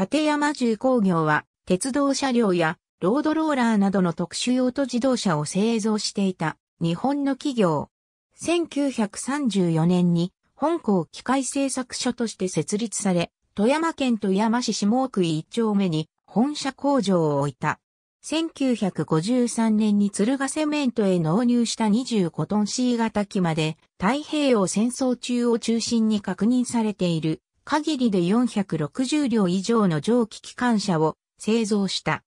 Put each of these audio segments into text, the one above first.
立山重工業は、鉄道車両や、ロードローラーなどの特殊用途自動車を製造していた、日本の企業。1934年に、本校機械製作所として設立され、富山県富山市下井一丁目に本社工場を置いた。1953年に鶴ヶセメントへ納入した25トン C 型機まで太平洋戦争中を中心に確認されている限りで460両以上の蒸気機関車を製造した。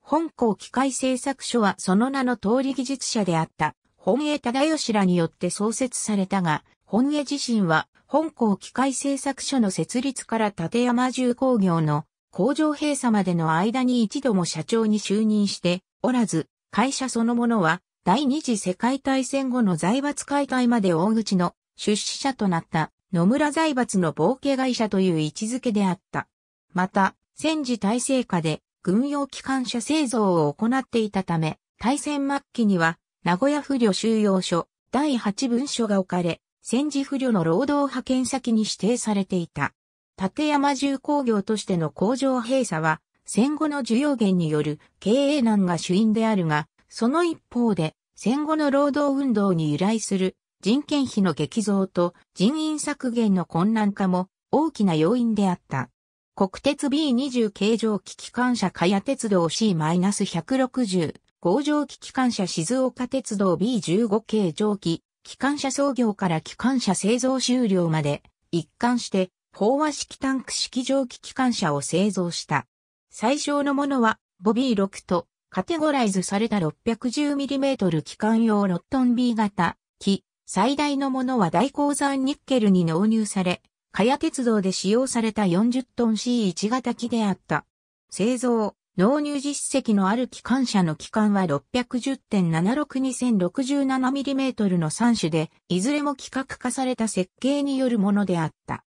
本校機械製作所はその名の通り技術者であった本営忠義らによって創設されたが、本家自身は本校機械製作所の設立から立山重工業の工場閉鎖までの間に一度も社長に就任しておらず、会社そのものは第二次世界大戦後の財閥解体まで大口の出資者となった。野村財閥の冒険会社という位置づけであった。また、戦時体制下で軍用機関車製造を行っていたため、大戦末期には、名古屋不慮収容所、第8文書が置かれ、戦時不慮の労働派遣先に指定されていた。立山重工業としての工場閉鎖は、戦後の需要源による経営難が主因であるが、その一方で、戦後の労働運動に由来する人件費の激増と人員削減の困難化も大きな要因であった。国鉄 B20 形状機機関車加谷鉄道 C-160、工場機機関車静岡鉄道 B15 形状機、機関車創業から機関車製造終了まで一貫して飽和式タンク式蒸気機関車を製造した。最小のものはボビー6とカテゴライズされた 610mm 機関用ロットン B 型機最大のものは大鉱山ニッケルに納入され、加谷鉄道で使用された40トン C1 型機であった。製造、納入実績のある機関車の機関は 610.762067mm の3種で、いずれも規格化された設計によるものであった。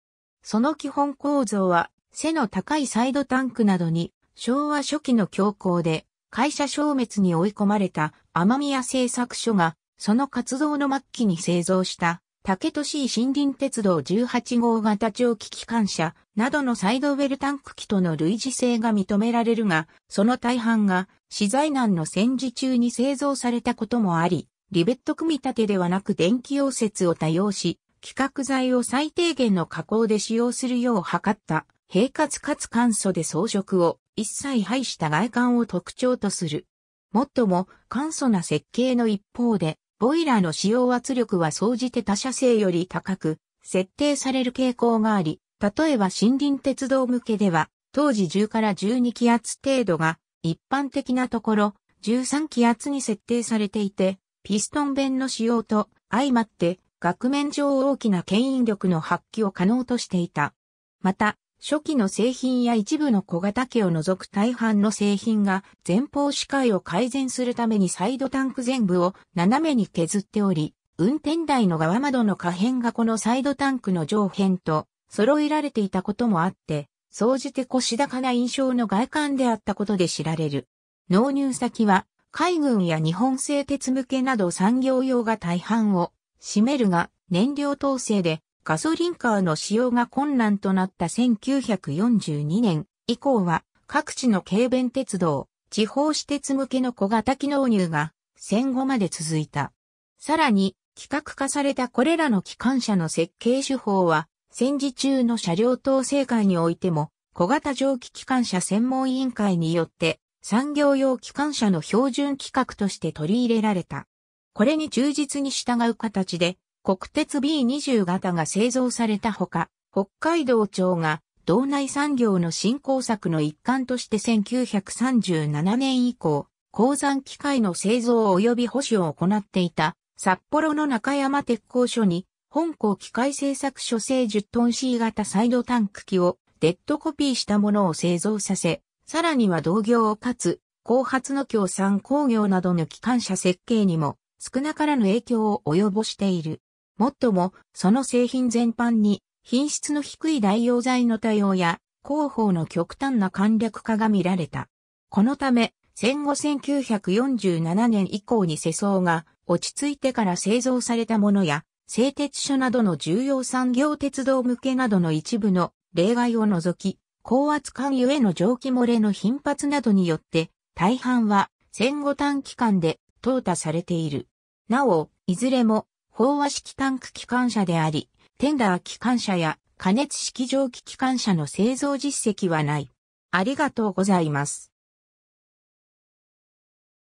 その基本構造は、背の高いサイドタンクなどに、昭和初期の強行で、会社消滅に追い込まれた天宮製作所がその活動の末期に製造した竹都市森林鉄道18号型長期機関車などのサイドウェルタンク機との類似性が認められるが、その大半が資材難の戦時中に製造されたこともあり、リベット組み立てではなく電気溶接を多用し、規格材を最低限の加工で使用するよう図った、平滑かつ簡素で装飾を一切排した外観を特徴とする。もっとも簡素な設計の一方で、ボイラーの使用圧力は総じて他社製より高く、設定される傾向があり、例えば森林鉄道向けでは、当時10から12気圧程度が、一般的なところ、13気圧に設定されていて、ピストン弁の使用と相まって、額面上大きな牽引力の発揮を可能としていた。また、初期の製品や一部の小型機を除く大半の製品が前方視界を改善するためにサイドタンク全部を斜めに削っており、運転台の側窓の可変がこのサイドタンクの上辺と揃えられていたこともあって、総じて腰高な印象の外観であったことで知られる。納入先は海軍や日本製鉄向けなど産業用が大半を占めるが、燃料統制でガソリンカーの使用が困難となった1942年以降は各地の軽便鉄道、地方私鉄向けの小型機納入が戦後まで続いた。さらに、規格化されたこれらの機関車の設計手法は、戦時中の車両統制会においても、小型蒸気機関車専門委員会によって、産業用機関車の標準規格として取り入れられた。これに忠実に従う形で、国鉄 B20 型が製造されたほか、北海道庁が道内産業の振興策の一環として1937年以降、鉱山機械の製造及び保守を行っていた札幌の中山鉄工所に本校機械製作所製10トン C 型サイドタンク機をデッドコピーしたものを製造させ、さらには同業をかつ、後発の協賛工業などの機関車設計にも少なからぬ影響を及ぼしている。もっとも、その製品全般に、品質の低い代用材の多様や、広報の極端な簡略化が見られた。このため、戦後1947年以降に世相が落ち着いてから製造されたものや、製鉄所などの重要産業鉄道向けなどの一部の例外を除き、高圧管ゆへの蒸気漏れの頻発などによって、大半は戦後短期間で淘汰されている。なお、いずれも飽和式タンク機関車であり、テンダー機関車や加熱式蒸気機関車の製造実績はない。ありがとうございます。